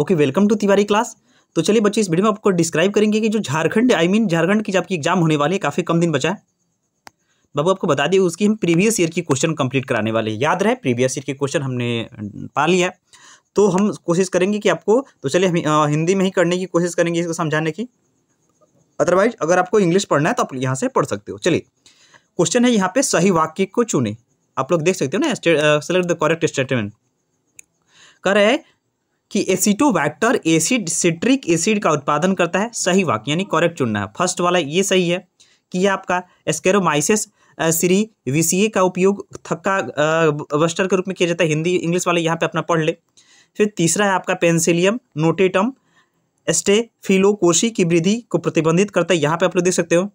okay welcome to Tiwari class तो चलिए बच्चे इस वीडियो में आपको डिस्क्राइब करेंगे कि जो झारखंड आई मीन झारखंड की आपकी एग्जाम होने वाली है काफ़ी कम दिन बचा है बाबू आपको बता दें उसकी हम प्रीवियस ईयर की क्वेश्चन कंप्लीट कराने वाले हैं याद रहे प्रीवियस ईयर के क्वेश्चन हमने अं, पा लिया तो हम कोशिश करेंगे कि आपको तो चलिए हम हिंदी में ही करने की कोशिश करेंगे इसको समझाने की अदरवाइज अगर आपको इंग्लिश पढ़ना है तो आप यहाँ से पढ़ सकते हो चलिए क्वेश्चन है यहाँ पे सही वाक्य को चुने आप लोग देख सकते हो ना सेलेक्ट द करेक्ट स्टेटमेंट कह रहे हैं कि acetobacter acid citric acid का उत्पादन करता है सही वाक्य यानी करेक्ट चुनना है फर्स्ट वाला ये सही है कि आपका एस्केरोमाइसिस सीरी वी का उपयोग थक्का वस्टर के रूप में किया जाता है हिंदी इंग्लिश वाले यहाँ पे अपना पढ़ ले फिर तीसरा है आपका पेंसिलियम नोटेटम एस्टेफिलोकोशी की वृद्धि को प्रतिबंधित करता है यहाँ पे आप लोग देख सकते हो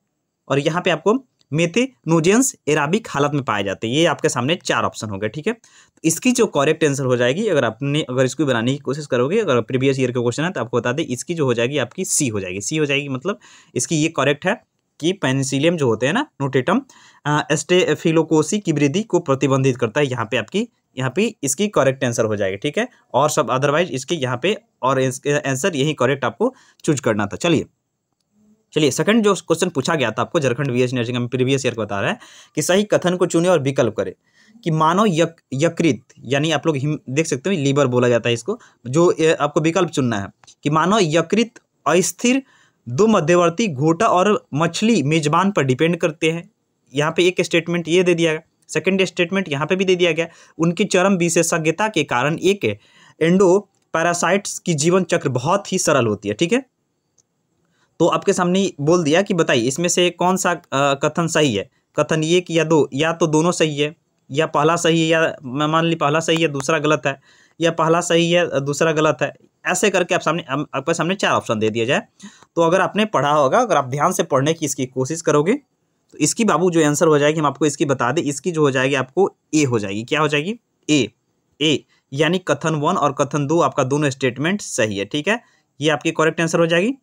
और यहाँ पे आपको मेथेनोजेंस एराबिक हालत में पाए जाते हैं ये आपके सामने चार ऑप्शन हो गए ठीक है तो इसकी जो करेक्ट आंसर हो जाएगी अगर आपने अगर इसको बनाने की कोशिश करोगे अगर प्रीवियस ईयर का क्वेश्चन है तो आपको बता दें इसकी जो हो जाएगी आपकी सी हो जाएगी सी हो जाएगी मतलब इसकी ये करेक्ट है कि पेनिसिलियम जो होते हैं ना नोटेटम एस्टेफिलोकोसी की वृद्धि को प्रतिबंधित करता है यहाँ पे आपकी यहाँ पे इसकी करेक्ट आंसर हो जाएगी ठीक है और सब अदरवाइज इसके यहाँ पे और आंसर यही करेक्ट आपको चूज करना था चलिए चलिए सेकंड जो क्वेश्चन पूछा गया था आपको Jharkhand V S nursing previous year को बता रहे हैं कि सही कथन को चुने और विकल्प करें कि मानव यक यकृत यानी आप लोग देख सकते हो लीवर बोला जाता है इसको जो आपको विकल्प चुनना है कि मानव यकृत अस्थिर दो मध्यवर्ती घोटा और मछली मेजबान पर डिपेंड करते हैं यहाँ पे एक स्टेटमेंट ये दे दिया गया सेकेंड स्टेटमेंट यहाँ पे भी दे दिया गया उनकी चरम विशेषज्ञता के कारण एक एंडो पैरासाइट्स की जीवन चक्र बहुत ही सरल होती है ठीक है तो आपके सामने बोल दिया कि बताइए इसमें से कौन सा कथन सही है कथन एक या दो या तो दोनों सही है या पहला सही है या मैं मान ली पहला सही है दूसरा गलत है या पहला सही है दूसरा गलत है ऐसे करके आप सामने आपके सामने चार ऑप्शन दे दिया जाए तो अगर आपने पढ़ा होगा अगर आप ध्यान से पढ़ने की इसकी कोशिश करोगे तो इसकी बाबू जो आंसर हो जाएगी हम आपको इसकी बता दें इसकी जो हो जाएगी आपको ए हो जाएगी क्या हो जाएगी ए ए यानी कथन वन और कथन दो आपका दोनों स्टेटमेंट सही है ठीक है ये आपकी करेक्ट आंसर हो जाएगी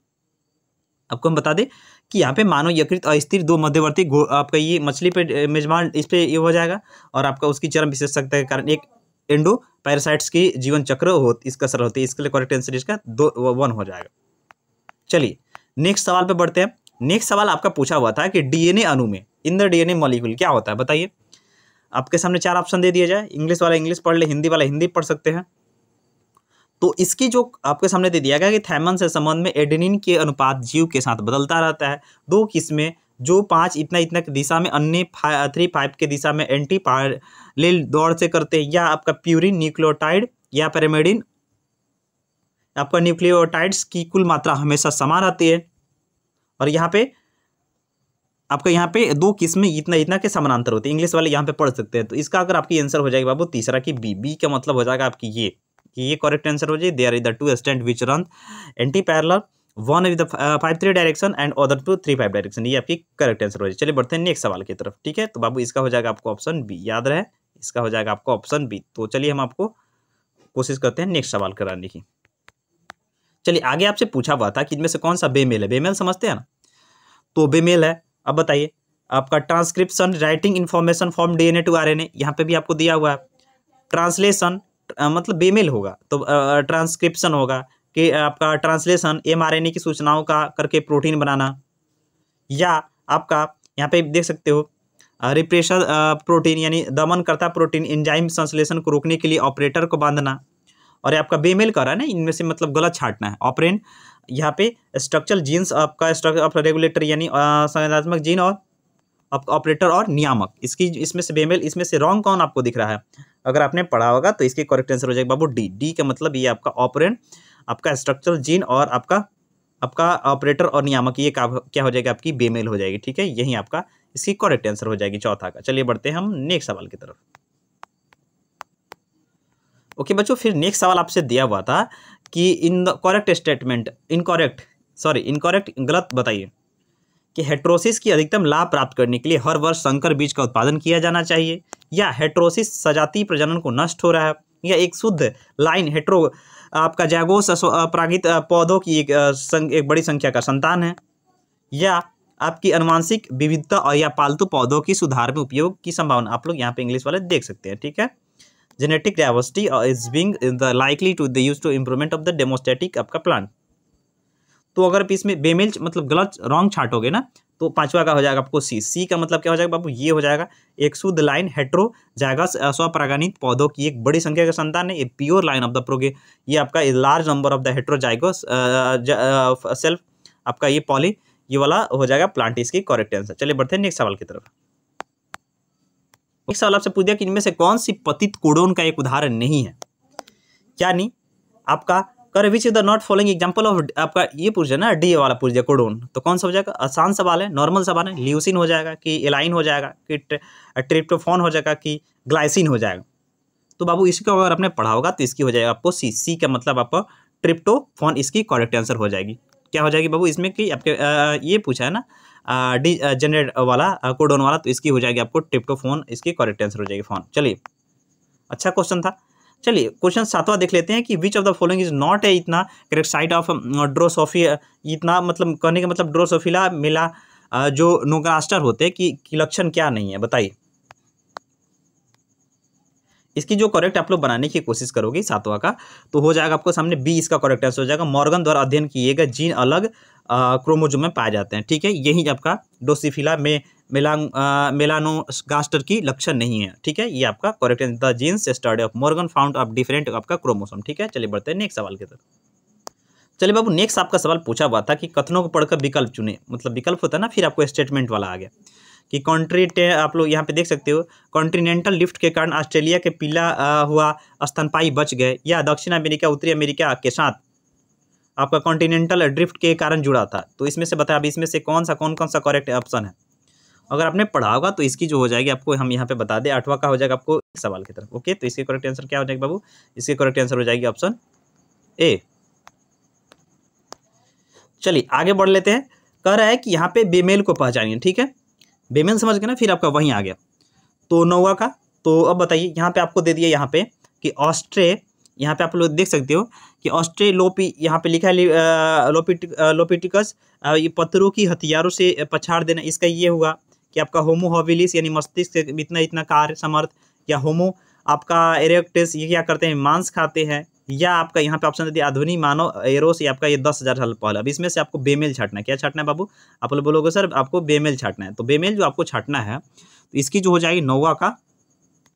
आपको हम बता दें कि यहाँ पे मानव यकृत अस्थिर दो मध्यवर्ती आपका ये मछली पे मेजमान इस पर ये हो जाएगा और आपका उसकी चरम विशेषता के कारण एक एंडो पैरासाइट्स की जीवन चक्र हो इसका सर होती है इसके लिए करेक्ट आंसर इसका दो वन हो जाएगा चलिए नेक्स्ट सवाल पे बढ़ते हैं नेक्स्ट सवाल आपका पूछा हुआ था कि डीएनए अनु में इन द डीएनए मॉलिक्यूल क्या होता है बताइए आपके सामने चार ऑप्शन दे दिया जाए इंग्लिश वाला इंग्लिश पढ़ ले हिंदी वाला हिंदी पढ़ सकते हैं तो इसकी जो आपके सामने दे दिया गया कि थैमन से संबंध में एडनिन के अनुपात जीव के साथ बदलता रहता है दो किस्में जो पांच इतना इतना दिशा में अन्य फा, थ्री फाइव के दिशा में एंटी पैरेलल दौड़ से करते हैं या आपका प्यूरिन न्यूक्लियोटाइड या पेरेमेडिन आपका न्यूक्लियोटाइड्स की कुल मात्रा हमेशा समान रहती है और यहाँ पे आपका यहाँ पे दो किस्में इतना इतना के समानांतर होते हैं इंग्लिश वाले यहाँ पे पढ़ सकते हैं तो इसका अगर आपकी आंसर हो जाएगी बाबू तीसरा की बी बी का मतलब हो जाएगा आपकी ये कि ये करेक्ट आंसर हो जाए they are is the two stand which run anti parallel one is the five three direction and other two three five direction ये आपकी करेक्ट आंसर हो जाए चलिए बढ़ते हैं नेक्स्ट सवाल की तरफ ठीक है तो बाबू इसका हो जाएगा आपको ऑप्शन बी याद रहे इसका हो जाएगा आपको ऑप्शन बी तो चलिए हम आपको कोशिश करते हैं नेक्स्ट सवाल कराने की चलिए आगे आपसे पूछा हुआ था कि इनमें से कौन सा बेमेल है बेमेल समझते हैं ना तो बेमेल है अब बताइए आपका transcription writing information form DNA to RNA यहाँ पे भी आपको दिया हुआ है ट्रांसलेशन मतलब बेमेल होगा तो ट्रांसक्रिप्शन होगा कि आपका ट्रांसलेशन एम की सूचनाओं का करके प्रोटीन बनाना या आपका यहाँ पे देख सकते हो रिप्रेशर प्रोटीन यानी दमनकर्ता प्रोटीन एंजाइम संश्लेषण को रोकने के लिए ऑपरेटर को बांधना और आपका बेमेल कर रहा है ना इनमें से मतलब गलत छाटना है ऑपरेंट यहाँ पे स्ट्रक्चरल जीन्स आपका स्ट्रक्चर ऑफ रेगुलेटर यानी संज्ञानात्मक जीन और ऑपरेटर और नियामक इसकी इसमें से बेमेल इसमें से रॉन्ग कौन आपको दिख रहा है अगर आपने पढ़ा होगा तो इसके करेक्ट आंसर हो जाएगा बाबू डी डी का मतलब ये आपका ऑपरेंट आपका स्ट्रक्चरल जीन और आपका आपका ऑपरेटर और नियामक ये क्या हो जाएगा आपकी बेमेल हो जाएगी ठीक है यही आपका इसकी करेक्ट आंसर हो जाएगी चौथा का चलिए बढ़ते हैं हम नेक्स्ट सवाल की तरफ ओके बच्चों फिर नेक्स्ट सवाल आपसे दिया हुआ था कि in the correct statement incorrect sorry incorrect गलत बताइए कि हेट्रोसिस की अधिकतम लाभ प्राप्त करने के लिए हर वर्ष संकर बीज का उत्पादन किया जाना चाहिए या हेट्रोसिस सजाती प्रजनन को नष्ट हो रहा है या एक शुद्ध लाइन हेट्रो आपका जैगोस परागित पौधों की एक, एक बड़ी संख्या का संतान है या आपकी अनुवांशिक विविधता और या पालतू पौधों की सुधार में उपयोग की संभावना आप लोग यहाँ पे इंग्लिश वाले देख सकते हैं ठीक है genetic diversity is being the likely to the use to improvement of the domestic आपका प्लान तो अगर आप इसमें बेमेल मतलब गलत रॉन्ग छाटोगे ना तो पांचवा का हो जाएगा आपको सी सी का मतलब क्या हो जाएगा बाबू ये हो जाएगा एक शुद्ध लाइन हेट्रो जाएगा स्वपरागानित पौधों की एक बड़ी संख्या का संतान है ये pure line of the progeny ये आपका large number of the hetero heterozygous self आपका ये पॉली ये वाला हो जाएगा प्लांट इसकी करेक्ट आंसर चलिए बढ़ते हैं नेक्स्ट सवाल की तरफ सवाल आपसे पूछ दिया कि इनमें से कौन सी पतित कोडोन का एक उदाहरण नहीं है यानी आपका रहे which the not following example of आपका ये पूछ है ना डी ए वाला पूछ दिया कोडोन तो कौन सा हो जाएगा आसान सवाल है नॉर्मल सवाल है ल्यूसिन हो जाएगा कि एलाइन हो जाएगा कि ट्रिप्टोफोन हो जाएगा कि ग्लाइसिन हो जाएगा तो बाबू इसको अगर आपने पढ़ा होगा तो इसकी हो जाएगा आपको सी सी का मतलब आपको ट्रिप्टोफोन इसकी करेक्ट आंसर हो जाएगी क्या हो जाएगी बाबू इसमें कि आपके ये पूछा है ना डी जनरेट वाला कोडोन वाला तो इसकी हो जाएगी आपको ट्रिप्टोफोन इसकी करेक्ट आंसर हो जाएगी फोन चलिए अच्छा क्वेश्चन था चलिए क्वेश्चन सातवां देख लेते हैं कि which of the following is not a इतना करेक्ट साइड ऑफ ड्रोसोफिया इतना मतलब कहने का मतलब ड्रोसोफिला मिला जो नोगास्टर होते कि, कि लक्षण क्या नहीं है बताइए इसकी जो करेक्ट आप लोग बनाने की कोशिश करोगे सातवां का तो हो जाएगा आपको सामने बी इसका करेक्ट आंसर हो जाएगा मॉर्गन द्वारा अध्ययन किए गए जीन अलग क्रोमोजोम में पाए जाते हैं ठीक है यही आपका डोसीफिला में मेलानो गास्टर की लक्षण नहीं है ठीक है ये आपका correct answer the genes study of Morgan found of different आपका क्रोमोसोम ठीक है चलिए बढ़ते हैं नेक्स्ट सवाल की तरफ चलिए बाबू नेक्स्ट आपका सवाल पूछा हुआ था कि कथनों को पढ़कर विकल्प चुने मतलब विकल्प होता है ना फिर आपको स्टेटमेंट वाला आ गया कि कंट्री आप लोग यहाँ पे देख सकते हो कॉन्टिनेंटल लिफ्ट के कारण ऑस्ट्रेलिया के पीला हुआ स्तनपाई बच गए या दक्षिण अमेरिका उत्तरी अमेरिका के साथ आपका कॉन्टिनेंटल ड्रिफ्ट के कारण जुड़ा था तो इसमें से बताया अब इसमें से कौन सा कौन कौन सा करेक्ट ऑप्शन है अगर आपने पढ़ा होगा तो इसकी जो हो जाएगी आपको हम यहाँ पे बता दें आठवां का हो जाएगा आपको सवाल की तरफ ओके तो इसके करेक्ट आंसर क्या हो जाएगा बाबू इसके करेक्ट आंसर हो जाएगी ऑप्शन ए चलिए आगे बढ़ लेते हैं कह रहा है कि यहाँ पे बेमेल को पहचानिए ठीक है बेमेल समझ गए ना फिर आपका वहीं आ गया तो नौवा का तो अब बताइए यहाँ पे आपको दे दिया यहाँ पे कि ऑस्ट्रे यहाँ पे आप लोग देख सकते हो कि ऑस्ट्रे लोपी यहाँ पे लिखा है लोपिटिक लोपिटिकस ये पत्थरों की हथियारों से पछाड़ देना इसका ये हुआ कि आपका होमो होविलिस यानी मस्तिष्क इतना इतना कार्य समर्थ या होमो आपका एरेक्टेस ये क्या करते हैं मांस खाते हैं या आपका यहाँ पे ऑप्शन दे दिया आधुनिक मानव एरोस या आपका ये दस हज़ार साल पहले अब इसमें से आपको बेमेल छाटना है क्या छाटना है बाबू आप लोग बोलोगे सर आपको बेमेल छाटना है तो बेमेल जो आपको छाटना है तो इसकी जो हो जाएगी नोवा का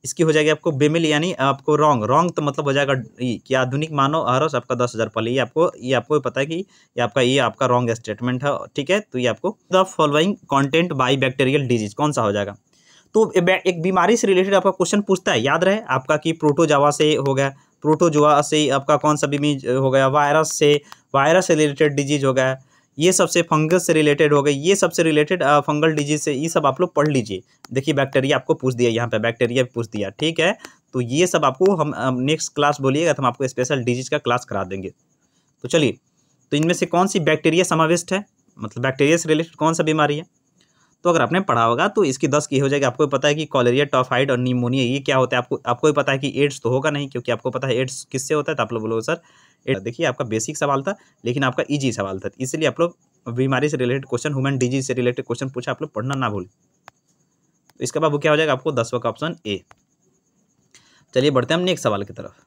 इसकी हो जाएगी आपको बेमिल यानी आपको रॉन्ग रॉन्ग तो मतलब हो जाएगा कि आधुनिक मानो आरस आपका दस हज़ार पहले ये आपको ये आपको पता है कि ये आपका ये आपका रॉन्ग स्टेटमेंट है ठीक है तो ये आपको the following content by bacterial disease कौन सा हो जाएगा तो एक बीमारी से रिलेटेड आपका क्वेश्चन पूछता है याद रहे आपका कि प्रोटोजावा से हो गया प्रोटोजोआ से आपका कौन सा बीमी हो गया वायरस से वायरस से रिलेटेड डिजीज हो गया ये सबसे फंगस से रिलेटेड हो गए ये सबसे रिलेटेड फंगल डिजीज से ये सब आप लोग पढ़ लीजिए देखिए बैक्टीरिया आपको पूछ दिया यहाँ पे बैक्टीरिया पूछ दिया ठीक है तो ये सब आपको हम नेक्स्ट क्लास बोलिएगा तो हम आपको स्पेशल डिजीज का क्लास करा देंगे तो चलिए तो इनमें से कौन सी बैक्टीरिया समाविष्ट है मतलब बैक्टीरिया से रिलेटेड कौन सा बीमारी है तो अगर आपने पढ़ा होगा तो इसकी दस की हो जाएगी आपको पता है कि कॉलेरिया टॉफाइड और निमोनिया ये क्या होता है आपको आपको भी पता है कि एड्स तो होगा नहीं क्योंकि आपको पता है एड्स किससे होता है तो आप लोग बोलो सर एड्स देखिए आपका बेसिक सवाल था लेकिन आपका ईजी सवाल था इसलिए आप लोग बीमारी से रिलेटेड क्वेश्चन ह्यूमन डिजीज से रिलेटेड क्वेश्चन पूछा आप लोग पढ़ना ना भूलें तो इसके बाद वो क्या हो जाएगा आपको दसवा का ऑप्शन ए चलिए बढ़ते हैं हम नेक्स्ट सवाल की तरफ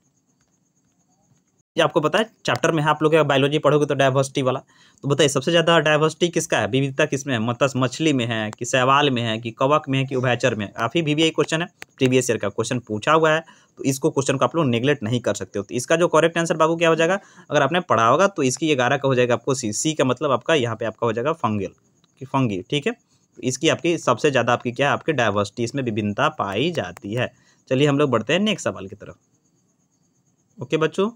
ये आपको पता है चैप्टर में है हाँ, आप लोग बायोलॉजी पढ़ोगे तो डाइवर्सिटी वाला तो बताइए सबसे ज़्यादा डाइवर्सिटी किसका है विविधता किसमें है मत्स्य मछली में है कि सवाल में है कि कवक में है कि उभयचर में काफ़ी भी, यही क्वेश्चन है प्रीवियस ईयर का क्वेश्चन पूछा हुआ है तो इसको क्वेश्चन को आप लोग नेग्लेक्ट नहीं कर सकते हो तो इसका जो करेक्ट आंसर बाबू क्या हो जाएगा अगर आपने पढ़ा होगा तो इसकी ग्यारह का हो जाएगा आपको सी सी का मतलब आपका यहाँ पे आपका हो जाएगा फंगल कि फंगी ठीक है इसकी आपकी सबसे ज़्यादा आपकी क्या है आपकी डाइवर्सिटी इसमें विभिन्नता पाई जाती है चलिए हम लोग बढ़ते हैं नेक्स्ट सवाल की तरफ ओके बच्चों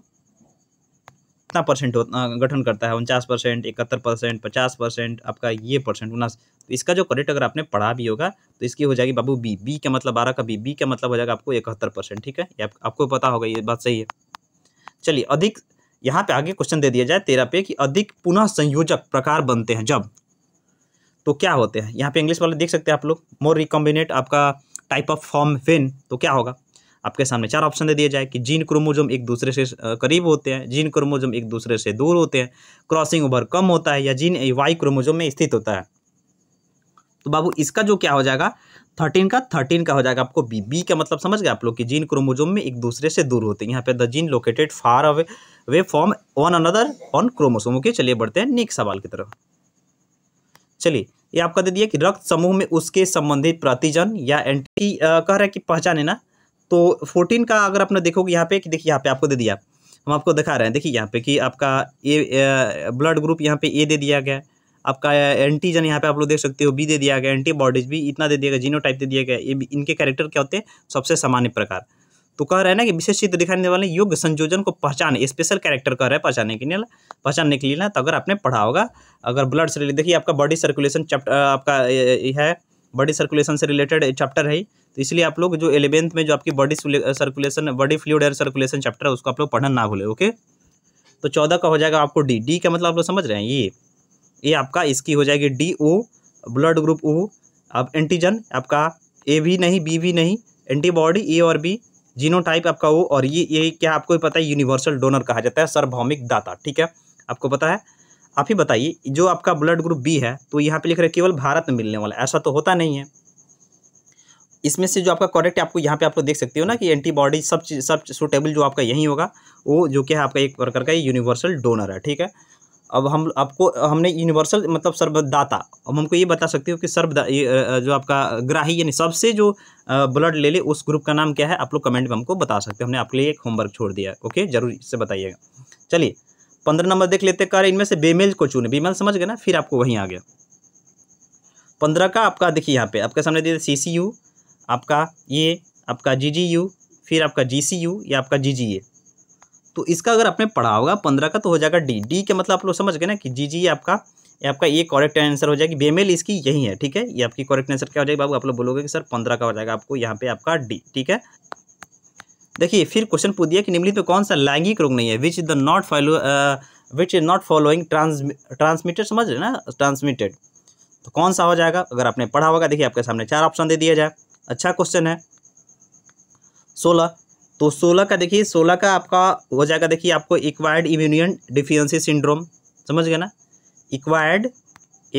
कितना परसेंट गठन करता है उनचास परसेंट इकहत्तर परसेंट पचास परसेंट आपका ये परसेंट उन्नास तो इसका जो करेक्ट अगर आपने पढ़ा भी होगा तो इसकी हो जाएगी बाबू बी बी का मतलब बारह का बी बी का मतलब हो जाएगा आपको इकहत्तर परसेंट ठीक है आप, आपको पता होगा ये बात सही है चलिए अधिक यहाँ पे आगे क्वेश्चन दे दिया जाए तेरह पे कि अधिक पुनः संयोजक प्रकार बनते हैं जब तो क्या होते हैं यहाँ पे इंग्लिश वाले देख सकते हैं आप लोग मोर रिकॉम्बिनेट आपका टाइप ऑफ फॉर्म फेन तो क्या होगा आपके सामने चार ऑप्शन दे दिया जाए कि जीन क्रोमोजोम एक दूसरे से करीब होते हैं जीन क्रोमोजोम एक दूसरे से दूर होते हैं क्रॉसिंग ओवर कम होता है या जीन वाई क्रोमोजोम में स्थित होता है तो बाबू इसका जो क्या हो जाएगा थर्टीन का थर्टीन का हो जाएगा आपको बी बी का मतलब समझ गए आप लोग कि जीन क्रोमोजोम में एक दूसरे से दूर होते हैं यहाँ पे the gene located far away way form one another on chromosome okay चलिए बढ़ते हैं नेक्स्ट सवाल की तरफ चलिए ये आपका दे दिया कि रक्त समूह में उसके संबंधित प्रतिजन या एंटी कह रहा है कि पहचान है ना तो फोर्टीन का अगर आपने देखोगे यहाँ पे कि देखिए यहाँ पे आपको दे दिया हम आपको दिखा रहे हैं देखिए यहाँ पे कि आपका ए ब्लड ग्रुप यहाँ पे ए दे दिया गया आपका एंटीजन यहाँ पे आप लोग देख सकते हो बी दे दिया गया एंटीबॉडीज भी इतना दे दिया गया जीनो दे दिया गया ये इनके कैरेक्टर क्या होते हैं सबसे सामान्य प्रकार तो कह रहे हैं ना कि विशेष चित्र दिखाने वाले योग्य संयोजन को पहचान स्पेशल कैरेक्टर कह रहे हैं पहचानने के लिए पहचानने के लिए ना तो अगर आपने पढ़ा होगा अगर ब्लड से देखिए आपका बॉडी सर्कुलेशन चैप्टर आपका है बॉडी सर्कुलेशन से रिलेटेड चैप्टर है तो इसलिए आप लोग जो एलेवेंथ में जो आपकी body circulation body fluid air circulation chapter है उसको आप लोग पढ़ना ना भूले ओके तो चौदह का हो जाएगा आपको डी डी का मतलब आप लोग समझ रहे हैं ये ये आपका इसकी हो जाएगी D O blood group O अब एंटीजन आपका ए भी नहीं बी भी नहीं एंटीबॉडी ए और बी जीनोटाइप आपका वो और ये ये क्या आपको पता है यूनिवर्सल डोनर कहा जाता है सार्वभौमिक दाता ठीक है आपको पता है आप ही बताइए जो आपका ब्लड ग्रुप बी है तो यहाँ पे लिख रहे केवल भारत में मिलने वाला ऐसा तो होता नहीं है इसमें से जो आपका करेक्ट आपको यहाँ पे आप लोग देख सकते हो ना कि एंटीबॉडी सब सब सुटेबल जो आपका यही होगा वो जो कि आपका एक प्रकार का यूनिवर्सल डोनर है ठीक है अब हम आपको हमने यूनिवर्सल मतलब सर्वदाता अब हमको ये बता सकते हो कि सर्व जो आपका ग्राही यानी सबसे जो ब्लड ले ले उस ग्रुप का नाम क्या है आप लोग कमेंट में हमको बता सकते हो हमने आपके लिए एक होमवर्क छोड़ दिया ओके जरूर इससे बताइएगा चलिए पंद्रह नंबर देख लेते कार्य इनमें से बेमेल को चुने बेमेल समझ गए ना फिर आपको वहीं आ गया पंद्रह का आपका देखिए यहाँ पे आपके सामने दे सी सी यू आपका ये आपका जी जी यू फिर आपका जी सी यू या आपका जी जी ए तो इसका अगर आपने पढ़ा होगा पंद्रह का तो हो जाएगा डी डी के मतलब आप लोग समझ गए ना कि जी जी ए आपका ये आपका ये करेक्ट आंसर हो जाएगी बेमेल इसकी यही है ठीक है ये आपकी करेक्ट आंसर क्या हो जाएगी बाबू आप लोग बोलोगे कि सर पंद्रह का हो जाएगा आपको यहाँ पे आपका डी ठीक है देखिए फिर क्वेश्चन पूछ दिया कि निम्नलिखित में कौन सा लैंगिक रोग नहीं है which is the not follow which is not following trans transmitted समझ रहे ना ट्रांसमिटेड तो कौन सा हो जाएगा अगर आपने पढ़ा होगा देखिए आपके सामने चार ऑप्शन दे दिया जाए अच्छा क्वेश्चन है सोलह तो सोलह का देखिए सोलह का आपका हो जाएगा देखिए आपको इक्वायर्ड इम्यूनियन डिफियंसी सिंड्रोम समझ गए ना इक्वायर्ड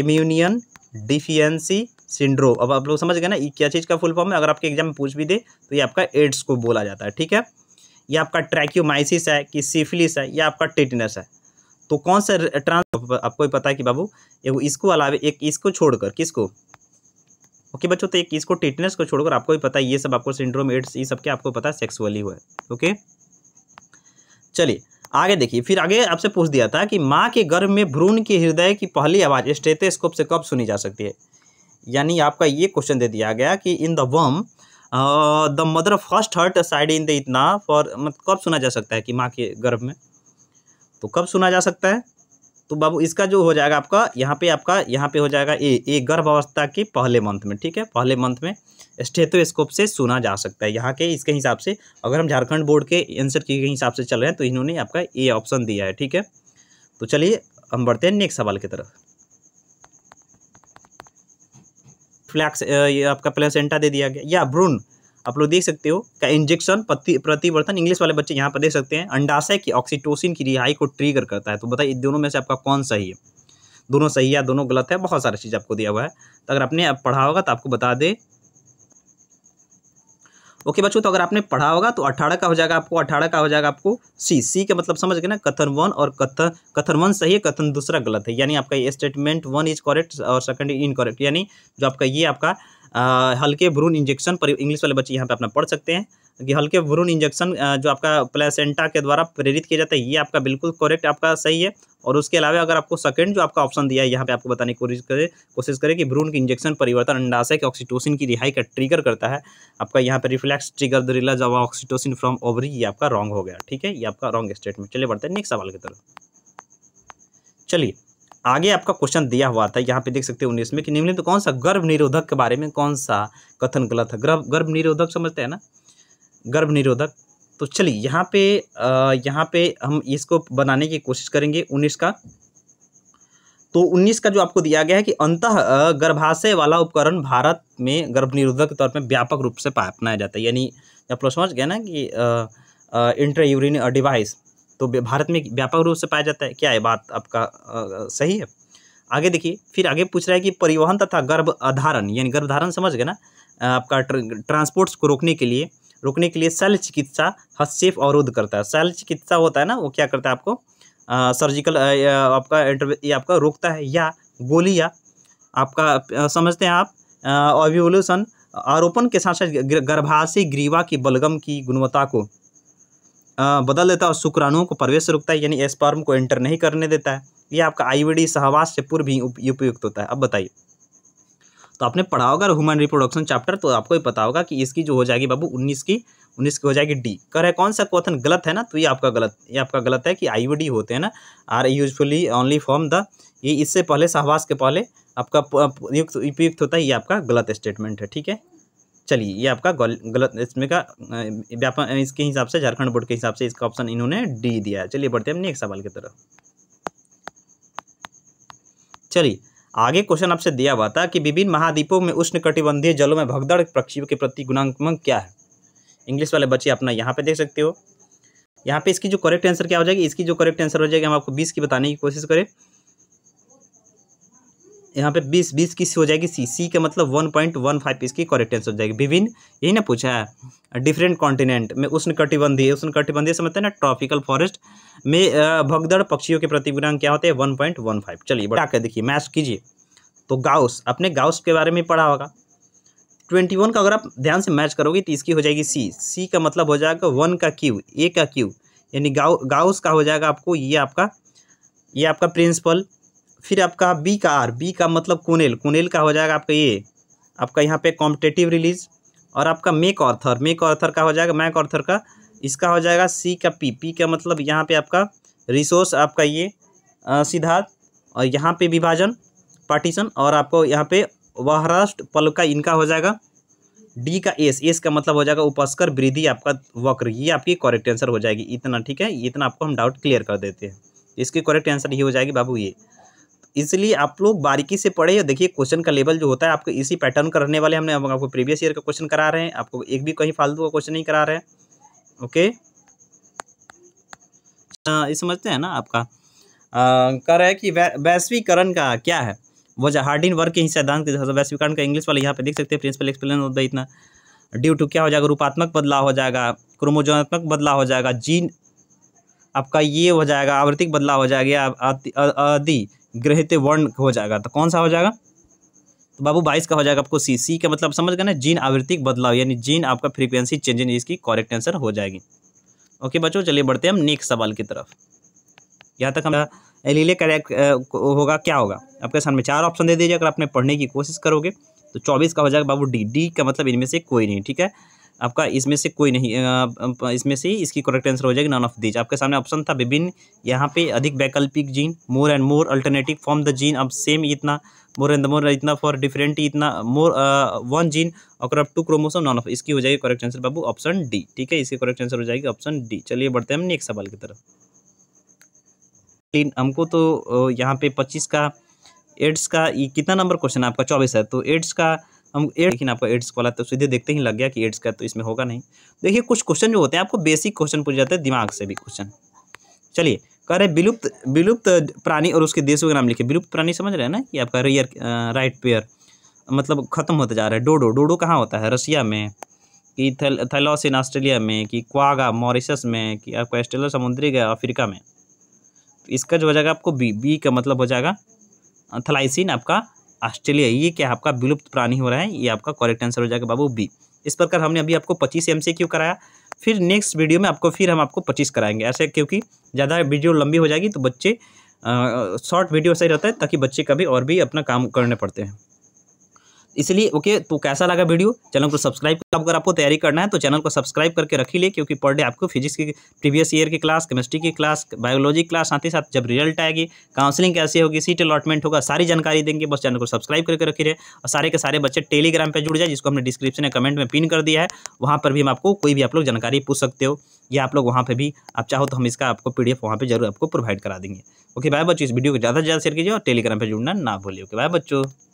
इम्यूनियन डिफियंसी सिंड्रोम अब आप लोग समझ गए ना क्या चीज़ का फुल फॉर्म है अगर आपके एग्जाम में पूछ भी दे तो ये आपका एड्स को बोला जाता है ठीक है या आपका ट्रैक्योमाइसिस है कि सिफिलिस है या आपका टेटनस है तो कौन सा ट्रांस आपको पता है कि बाबू एक इसको अलावे एक इसको छोड़कर किसको ओके बच्चों तो एक इसको टिटनेस को छोड़कर आपको भी पता है ये सब आपको सिंड्रोम एड्स ये सब के आपको पता है सेक्सुअली हुआ है ओके चलिए आगे देखिए फिर आगे आपसे पूछ दिया था कि माँ के गर्भ में भ्रूण के हृदय की पहली आवाज़ स्टेथोस्कोप से कब सुनी जा सकती है यानी आपका ये क्वेश्चन दे दिया गया कि in the womb the mother first heart side in the इतना फॉर मतलब कब सुना जा सकता है कि माँ के गर्भ में तो कब सुना जा सकता है तो बाबू इसका जो हो जाएगा आपका यहाँ पे आपका यहाँ पे हो जाएगा ए ए गर्भ अवस्था के पहले मंथ में ठीक है पहले मंथ में स्टेथोस्कोप से सुना जा सकता है यहाँ के इसके हिसाब से अगर हम झारखंड बोर्ड के आंसर के हिसाब से चल रहे हैं तो इन्होंने आपका ए ऑप्शन दिया है ठीक है तो चलिए हम बढ़ते हैं नेक्स्ट सवाल की तरफ फ्लैक्स आपका प्लेसेंटा दे दिया गया या भ्रूण आप लोग देख सकते हो क्या इंजेक्शन प्रतिवर्तन इंग्लिश वाले बच्चे यहाँ पर देख सकते हैं अंडाशय की ऑक्सीटोसिन की रिहाई को ट्रिगर करता है तो बताइए दोनों में से आपका कौन सही है दोनों सही है दोनों गलत है बहुत सारी चीज़ आपको दिया हुआ है तो अगर आपने पढ़ा होगा तो आपको बता दे ओके बच्चों तो अगर आपने पढ़ा होगा तो अट्ठारह का हो जाएगा आपको अठारह का हो जाएगा आपको सी सी का मतलब समझ गए ना कथन वन और कथन कथन वन सही है कथन दूसरा गलत है यानी आपका ये स्टेटमेंट वन इज करेक्ट और सेकंड इनकरेक्ट यानी जो आपका ये आपका हल्के भ्रूण इंजेक्शन पर इंग्लिश वाले बच्चे यहाँ पे अपना पढ़ सकते हैं कि हल्के भ्रूण इंजेक्शन जो आपका प्लेसेंटा के द्वारा प्रेरित किया जाता है ये आपका बिल्कुल करेक्ट आपका सही है और उसके अलावा अगर आपको सेकंड जो आपका ऑप्शन दिया है यहाँ पे आपको बताने की कोशिश करें कोशिश करें कि भ्रूण की इंजेक्शन परिवर्तन अंडाशय के ऑक्सीटोसिन की रिहाई का ट्रिगर करता है आपका यहाँ पे reflex trigger the release of oxytocin from ovary ये आपका रॉन्ग हो गया ठीक है ये आपका रॉन्ग स्टेटमेंट चलिए बढ़ते हैं नेक्स्ट सवाल की तरफ चलिए आगे आपका क्वेश्चन दिया हुआ था यहाँ पे देख सकते हैं उन्नीस में कि निम्नलिखित तो कौन सा गर्भ निरोधक के बारे में कौन सा कथन गलत है गर्भ गर्भ निरोधक समझते हैं ना गर्भ निरोधक तो चलिए यहाँ पे यहाँ पे हम इसको बनाने की कोशिश करेंगे उन्नीस का तो उन्नीस का जो आपको दिया गया है कि अंत गर्भाशय वाला उपकरण भारत में गर्भ निरोधक के तौर पर व्यापक रूप से अपनाया जाता है यानी आप लोग समझ गए ना कि इंट्रा यूरिन डिवाइस तो भारत में व्यापक रूप से पाया जाता है क्या है बात आपका सही है आगे देखिए फिर आगे पूछ रहा है कि परिवहन तथा गर्भ अधारण यानी गर्भधारण समझ गए ना आपका ट्रांसपोर्ट्स को रोकने के लिए रोकने के लिए शैल चिकित्सा हस्तक्षेप अवरुद्ध करता है शैल चिकित्सा होता है ना वो क्या करता है आपको सर्जिकल आपका ये आपका रोकता है या गोली या आपका समझते हैं आप ऑब्यूलेशन आरोपण के साथ साथ गर्भाशय ग्रीवा की बलगम की गुणवत्ता को बदल देता है और शुक्राणुओं को प्रवेश रुकता है यानी एस्पर्म को एंटर नहीं करने देता है ये आपका आईवीडी सहवास से पूर्व ही उपयुक्त होता है अब बताइए तो आपने पढ़ा होगा ह्यूमन रिप्रोडक्शन चैप्टर तो आपको ही पता होगा कि इसकी जो हो जाएगी बाबू उन्नीस की उन्नीस की हो जाएगी डी कर है कौन सा क्वेश्चन गलत है ना तो ये आपका गलत ये आपका गलत है कि आई होते हैं ना are usefully only form the ये इससे पहले सहवास के पहले आपका उपयुक्त होता है ये आपका गलत स्टेटमेंट है ठीक है चलिए ये आपका गल, गलत इसमें का व्यापन इसके हिसाब से झारखंड बोर्ड के हिसाब से इसका ऑप्शन इन्होंने डी दिया है चलिए बढ़ते हैं नेक्स्ट सवाल की तरफ चलिए आगे क्वेश्चन आपसे दिया हुआ था कि विभिन्न महाद्वीपों में उष्ण कटिबंधीय जलों में भगदड़ पक्षियों के प्रति गुणात्मक क्या है इंग्लिश वाले बच्चे अपना यहाँ पे देख सकते हो यहाँ पे इसकी जो करेक्ट आंसर क्या हो जाएगी इसकी जो करेक्ट आंसर हो जाएगी हम आपको बीस की बताने की कोशिश करें यहाँ पे बीस बीस की सी हो जाएगी सी सी का मतलब वन पॉइंट वन फाइव इसकी करेक्ट आंसर हो जाएगी विभिन्न यही ना पूछा है डिफरेंट कॉन्टिनेंट में उष्ण कटिबंधी उष्ण कटिबंधी समझते हैं ना ट्रॉपिकल फॉरेस्ट में भगदड़ पक्षियों के प्रतिगुणांक क्या होते हैं वन पॉइंट वन फाइव चलिए बढ़ा कर देखिए मैच कीजिए तो गाउस अपने गाउस के बारे में पढ़ा होगा ट्वेंटी वन का अगर आप ध्यान से मैच करोगे तो इसकी हो जाएगी सी सी का मतलब हो जाएगा वन का क्यू ए का क्यू यानी गाउ गाउस का हो जाएगा आपको ये आपका ये आपका प्रिंसिपल फिर आपका बी का आर बी का मतलब कोनेल कोनेल का हो जाएगा आपका ये आपका यहाँ पे कॉम्पिटेटिव रिलीज और आपका मेक ऑर्थर मेक ऑर्थर का हो जाएगा मैक ऑर्थर का इसका हो जाएगा सी का पी पी का मतलब यहाँ पे आपका रिसोर्स आपका ये सिद्धार्थ और यहाँ पे विभाजन पार्टीशन और आपको यहाँ पे वहराष्ट्र पल का इनका हो जाएगा डी का एस एस का मतलब हो जाएगा उपस्कर वृद्धि आपका वक्र ये आपकी करेक्ट आंसर हो जाएगी इतना ठीक है इतना आपको हम डाउट क्लियर कर देते हैं इसकी करेक्ट आंसर ये हो जाएगी बाबू ये इसलिए आप लोग बारीकी से पढ़े देखिए क्वेश्चन का लेवल जो होता है आपको इसी पैटर्न का रहने वाले हमने आपको प्रीवियस ईयर का क्वेश्चन करा रहे हैं आपको एक भी कहीं फालतू का क्वेश्चन नहीं करा रहे हैं ओके ये समझते हैं ना आपका कह रहा है कि वैश्वीकरण का क्या है वजह इन वर्क के ही सिद्धांत वैश्वीकरण का इंग्लिश वाला यहाँ पे देख सकते हैं प्रिंसिपल एक्सप्लेन होता है इतना ड्यू टू क्या हो जाएगा रूपात्मक बदलाव हो जाएगा क्रोमोजोनात्मक बदलाव हो जाएगा जीन आपका ये हो जाएगा आवृतिक बदलाव हो जाएगा आदि ग्रहित वर्ण हो जाएगा तो कौन सा हो जाएगा तो बाबू बाईस का हो जाएगा आपको सी सी का मतलब समझ गए ना जीन आवृत्तिक बदलाव यानी जीन आपका फ्रीक्वेंसी चेंजिंग इसकी करेक्ट आंसर हो जाएगी ओके बच्चों चलिए बढ़ते हैं हम नेक्स्ट सवाल की तरफ यहाँ तक हमारा एलीले करेक्ट होगा क्या होगा आपके सामने चार ऑप्शन दे दीजिए अगर आपने पढ़ने की कोशिश करोगे तो चौबीस का हो जाएगा बाबू डी डी का मतलब इनमें से कोई नहीं ठीक है आपका इसमें से कोई नहीं इसमें से इसकी करेक्ट आंसर हो जाएगी नॉन ऑफ दीज आपके सामने ऑप्शन था विभिन्न यहाँ पे अधिक वैकल्पिक gene more and more alternative form the gene अब सेम इतना मोर एंड मोर इतना फॉर डिफरेंट इतना मोर वन जीन और अब टू क्रोमोसोम नॉन ऑफ इसकी हो जाएगी करेक्ट आंसर बाबू ऑप्शन डी ठीक है इसकी करेक्ट आंसर हो जाएगी ऑप्शन डी चलिए बढ़ते हैं हम नेक्स्ट सवाल की तरफ हमको तो यहाँ पे पच्चीस का एड्स का कितना नंबर क्वेश्चन है आपका चौबीस है तो एड्स का हम एड लेकिन आपका एड्स वाला तो सीधे देखते ही लग गया कि एड्स का तो इसमें होगा नहीं देखिए कुछ क्वेश्चन जो होते हैं आपको बेसिक क्वेश्चन पूछ जाते हैं दिमाग से भी क्वेश्चन चलिए कह रहे विलुप्त विलुप्त प्राणी और उसके देशों के नाम लिखे विलुप्त प्राणी समझ रहे हैं ना कि आपका रेयर राइट पेयर मतलब ख़त्म होते जा रहा है डोडो डोडो कहाँ होता है रसिया में कि इन ऑस्ट्रेलिया में कि क्वागा मॉरिशस में कि आपका ऑस्ट्रेलिया समुद्री गया अफ्रीका में तो इसका जो हो जाएगा आपको बी बी का मतलब हो जाएगा थलाइसिन आपका ऑस्ट्रेलिया ये क्या आपका विलुप्त प्राणी हो रहा है ये आपका करेक्ट आंसर हो जाएगा बाबू बी इस प्रकार हमने अभी आपको पच्चीस एम कराया फिर नेक्स्ट वीडियो में आपको फिर हम आपको पच्चीस कराएंगे ऐसे क्योंकि ज़्यादा वीडियो लंबी हो जाएगी तो बच्चे शॉर्ट वीडियो सही रहता है ताकि बच्चे कभी और भी अपना काम करने पड़ते हैं इसलिए ओके तो कैसा लगा वीडियो चैनल को सब्सक्राइब अगर आपको तैयारी करना है तो चैनल को सब्सक्राइब करके रखी लिए क्योंकि पर डे आपको फिजिक्स की प्रीवियस ईयर की क्लास केमिस्ट्री की क्लास बायोलॉजी क्लास साथ ही साथ जब रिजल्ट आएगी काउंसलिंग कैसे होगी सीट अलॉटमेंट होगा सारी जानकारी देंगे बस चैनल को सब्सक्राइब करके रखी रहे और सारे के सारे बच्चे टेलीग्राम पर जुड़ जाए जिसको हमने डिस्क्रिप्शन या कमेंट में पिन कर दिया है वहाँ पर भी हम आपको कोई भी आप लोग जानकारी पूछ सकते हो या आप लोग वहाँ पर भी आप चाहो तो हम इसका आपको पी वहाँ पर जरूर आपको प्रोवाइड करा देंगे ओके बाय बच्चों इस वीडियो को ज़्यादा से ज़्यादा शेयर कीजिए और टेलीग्राम पर जुड़ना ना भूलिए ओके बाय बच्चों